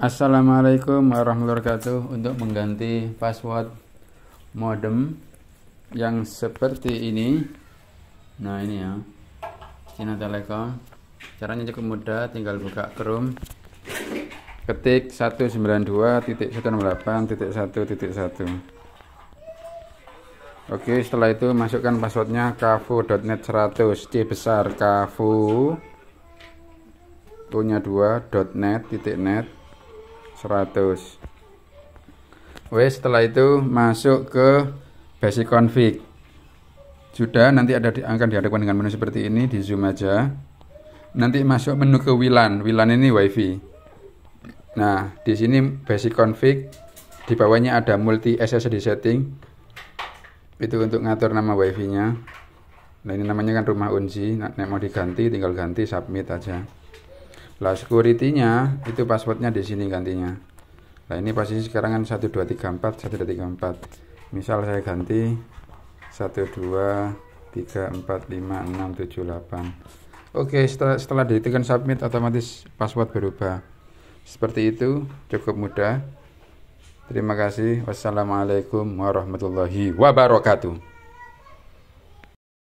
Assalamualaikum warahmatullahi wabarakatuh untuk mengganti password modem yang seperti ini nah ini ya Cina Telekom caranya cukup mudah tinggal buka Chrome ketik 192.168.1.1 oke setelah itu masukkan passwordnya kafu.net 100 C besar kafu punya 2.net titik net 100 Wes setelah itu masuk ke basic config sudah nanti ada di, akan dihadapkan dengan menu seperti ini di zoom aja nanti masuk menu ke WLAN WLAN ini WiFi nah di sini basic config di bawahnya ada multi SSD setting itu untuk ngatur nama WiFi nya nah ini namanya kan rumah unji nah, mau diganti tinggal ganti submit aja lah security-nya itu passwordnya di sini gantinya. Nah ini posisi sekarang kan 1234 1234. Misal saya ganti 12345678 Oke setelah, setelah ditekan submit otomatis password berubah. Seperti itu cukup mudah. Terima kasih. Wassalamualaikum warahmatullahi wabarakatuh.